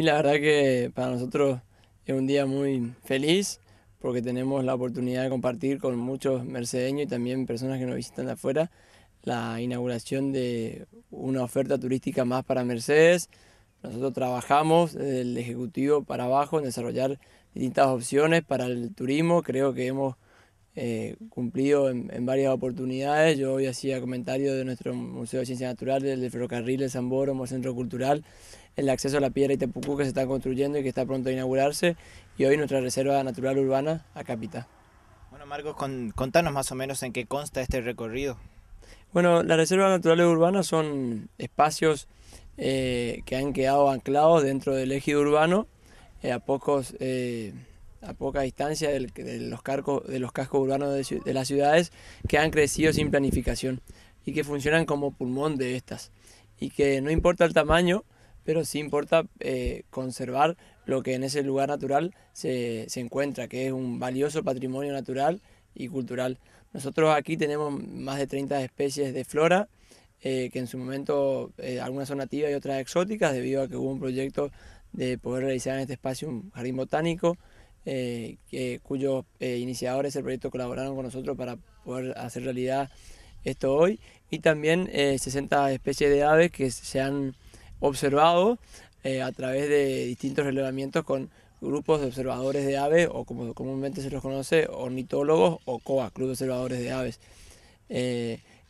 Y la verdad que para nosotros es un día muy feliz porque tenemos la oportunidad de compartir con muchos mercedeños y también personas que nos visitan de afuera la inauguración de una oferta turística más para Mercedes. Nosotros trabajamos desde el Ejecutivo para abajo en desarrollar distintas opciones para el turismo. Creo que hemos eh, cumplido en, varias oportunidades. Yo hoy hacía comentario de nuestro Museo de Ciencias Naturales, del ferrocarril, el Zamboro, el Centro Cultural, el acceso a la piedra y que se está construyendo y que está pronto a inaugurarse, y hoy nuestra Reserva Natural Urbana, a capita. Bueno, Marcos, contanos más o menos en qué consta este recorrido. Bueno, las reservas naturales urbanas son espacios eh, que han quedado anclados dentro del ejido urbano, eh, a pocos a poca distancia de, los cascos urbanos de, las ciudades que han crecido sin planificación y que funcionan como pulmón de estas. Y que no importa el tamaño, pero sí importa eh, conservar lo que en ese lugar natural se, encuentra, que es un valioso patrimonio natural y cultural. Nosotros aquí tenemos más de 30 especies de flora, eh, que en su momento eh, algunas son nativas y otras exóticas, debido a que hubo un proyecto de poder realizar en este espacio un jardín botánico, eh, cuyos eh, iniciadores del proyecto colaboraron con nosotros para poder hacer realidad esto hoy, y también 60 eh, especies de aves que se han observado a través de distintos relevamientos con grupos de observadores de aves, o como comúnmente se los conoce, ornitólogos o COA, Club de Observadores de Aves.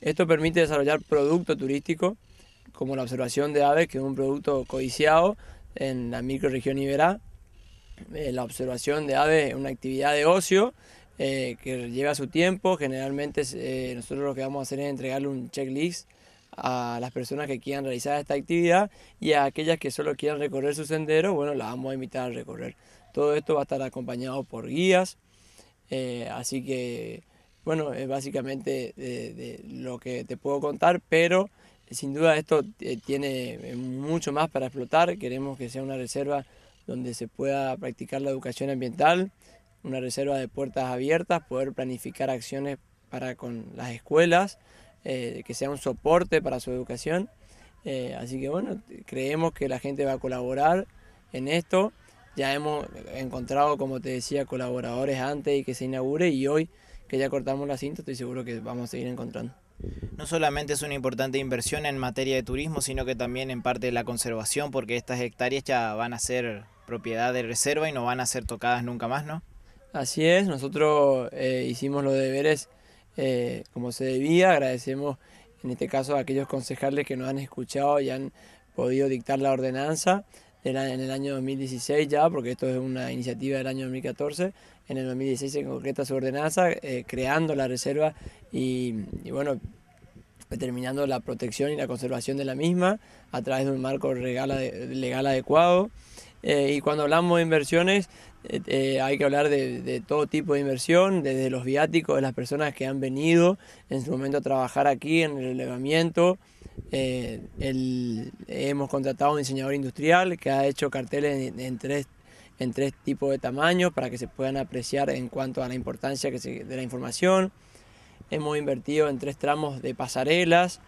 esto permite desarrollar producto turístico, como la observación de aves, que es un producto codiciado en la microregión Iberá, eh, la observación de aves es una actividad de ocio eh, que lleva su tiempo. Generalmente eh, nosotros lo que vamos a hacer es entregarle un checklist a las personas que quieran realizar esta actividad y a aquellas que solo quieran recorrer su sendero, bueno, las vamos a invitar a recorrer. Todo esto va a estar acompañado por guías, así que, bueno, es básicamente de lo que te puedo contar, pero sin duda esto tiene mucho más para explotar. Queremos que sea una reserva donde se pueda practicar la educación ambiental, una reserva de puertas abiertas, poder planificar acciones para con las escuelas, eh, que sea un soporte para su educación. Eh, así que bueno, creemos que la gente va a colaborar en esto. Ya hemos encontrado, como te decía, colaboradores antes y que se inaugure y hoy que ya cortamos la cinta estoy seguro que vamos a seguir encontrando. No solamente es una importante inversión en materia de turismo, sino que también en parte de la conservación, porque estas hectáreas ya van a ser propiedad de reserva y no van a ser tocadas nunca más, ¿no? Así es, nosotros eh, hicimos los deberes eh, como se debía, agradecemos en este caso a aquellos concejales que nos han escuchado y han podido dictar la ordenanza en el año 2016 ya, porque esto es una iniciativa del año 2014, en el 2016 se concreta su ordenanza, eh, creando la reserva y, bueno, determinando la protección y la conservación de la misma a través de un marco legal, legal adecuado. Eh, y cuando hablamos de inversiones, eh, eh, hay que hablar de, de, todo tipo de inversión, desde los viáticos de las personas que han venido en su momento a trabajar aquí en el elevamiento. El, hemos contratado a un diseñador industrial que ha hecho carteles en, en, tres, en tres tipos de tamaños para que se puedan apreciar en cuanto a la importancia que de la información. Hemos invertido en tres tramos de pasarelas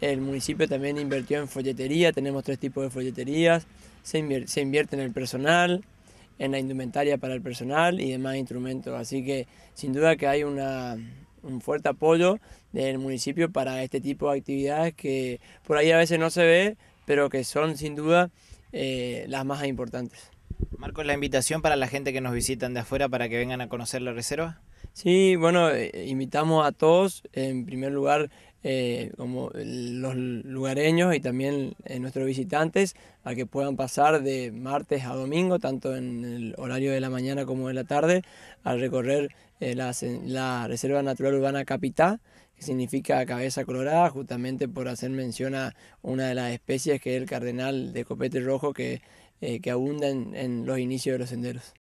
el municipio también invirtió en folletería, tenemos tres tipos de folleterías, se, invierte en el personal, en la indumentaria para el personal y demás instrumentos. Así que sin duda que hay un fuerte apoyo del municipio para este tipo de actividades que por ahí a veces no se ve, pero que son sin duda eh, las más importantes. Marcos, la invitación para la gente que nos visitan de afuera para que vengan a conocer la reserva. Sí, bueno, eh, invitamos a todos. En primer lugar, eh, como los lugareños y también eh, nuestros visitantes a que puedan pasar de martes a domingo, tanto en el horario de la mañana como de la tarde, a recorrer eh, la, Reserva Natural Urbana Capitá, que significa cabeza colorada, justamente por hacer mención a una de las especies que es el cardenal de copete rojo que, abunda en los inicios de los senderos.